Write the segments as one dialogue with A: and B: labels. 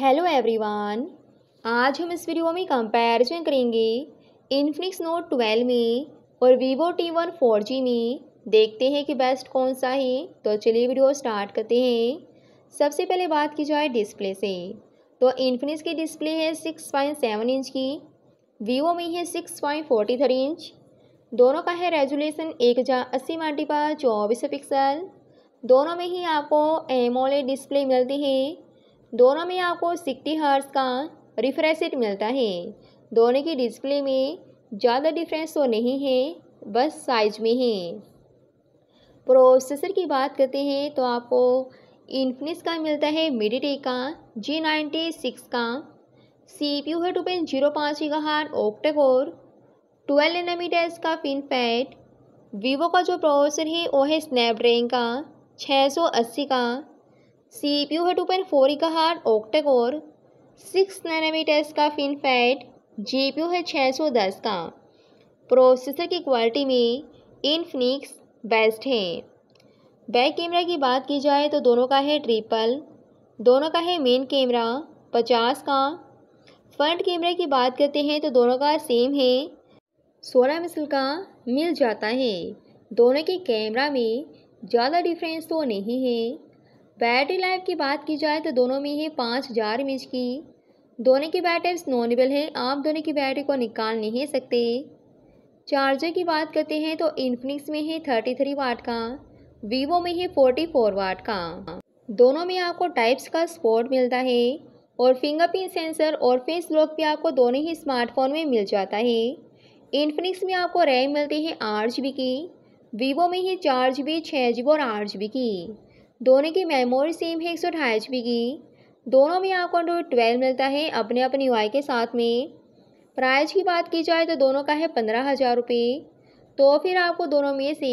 A: hello everyone आज हम इस वीडियो में कंपैरिजन करेंगे इन्फिनिक्स नोट ट्वेल्व में और Vivo T one four G में देखते हैं कि बेस्ट कौन सा है तो चलिए वीडियो स्टार्ट करते हैं सबसे पहले बात की जाए डिस्प्ले से तो इन्फिनिक्स की डिस्प्ले है सिक्स पॉइंट सेवन इंच की वीवो में है six point forty three inch दोनों का है रेजुलेशन एक हज़ार अस्सी मल्टीपा चौबीस पिक्सल दोनों में ही आपको एमोले डिस्प्ले मिलती है दोनों में आपको सिक्सटी हर्स का रिफ्रेश रेट मिलता है दोनों की डिस्प्ले में ज़्यादा डिफरेंस तो नहीं है बस साइज में है प्रोसेसर की बात करते हैं तो आपको इन्फिनिक्स का मिलता है मिडीटेक का जी नाइन्टी सिक्स का सी पी यू है टू पॉइंट जीरो पाँच जी का हार्ट ओक्टेकोर ट्वेल्व एनामीटर का पैड वीवो का जो प्रोसेसर है वो है स्नैपड्रैगन का छः सौ अस्सी का सी पी यू है टू पॉइंट फोर का हार ओक्टेकोर सिक्स नैनोमीटर्स का फिनफैट जी पी यू है छः सौ दस का प्रोसेसर की क्वालिटी में इनफिनिक्स बेस्ट है बैक कैमरा की बात की जाए तो दोनों का है ट्रिपल दोनों का है मेन कैमरा पचास का फ्रंट कैमरे की बात करते हैं तो दोनों का सेम है सोलह मिसल का मिल जाता है दोनों के कैमरा में ज़्यादा डिफरेंस तो नहीं है बैटरी लाइफ की बात की जाए तो दोनों में ही पाँच हज़ार एम की दोनों की बैटरी स्नोनेबल है आप दोनों की बैटरी को निकाल नहीं सकते चार्जर की बात करते हैं तो इन्फिनिक्स में है थर्टी थ्री वाट का वीवो में है फोर्टी फोर वाट का दोनों में आपको टाइप्स का स्पोर्ट मिलता है और फिंगरप्रिंट सेंसर और फेस लॉक भी आपको दोनों ही स्मार्टफोन में मिल जाता है इन्फिनिक्स में आपको रैम मिलती है आठ जी की वीवो में ही चार जी बी छः जी बी और आठ जी बी की दोनों की मेमोरी सेम है एक सौ अठाई जी बी की दोनों में आपको एंड्रॉइड ट्वेल्व मिलता है अपने अपने यू के साथ में प्राइस की बात की जाए तो दोनों का है पंद्रह हज़ार रुपये तो फिर आपको दोनों में से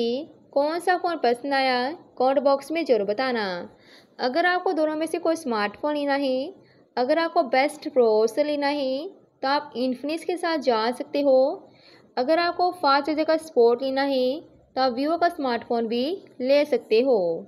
A: कौन सा फ़ोन पसंद आया कॉन्ट बॉक्स में ज़रूर बताना अगर आपको दोनों में से कोई स्मार्टफोन लेना है अगर आपको बेस्ट प्रोसेसर लेना है तो आप इन्फिनिक्स के साथ जा सकते हो अगर आपको फास्ट जगह का स्पोर्ट लेना है तो आप वीवो का स्मार्टफोन भी ले सकते हो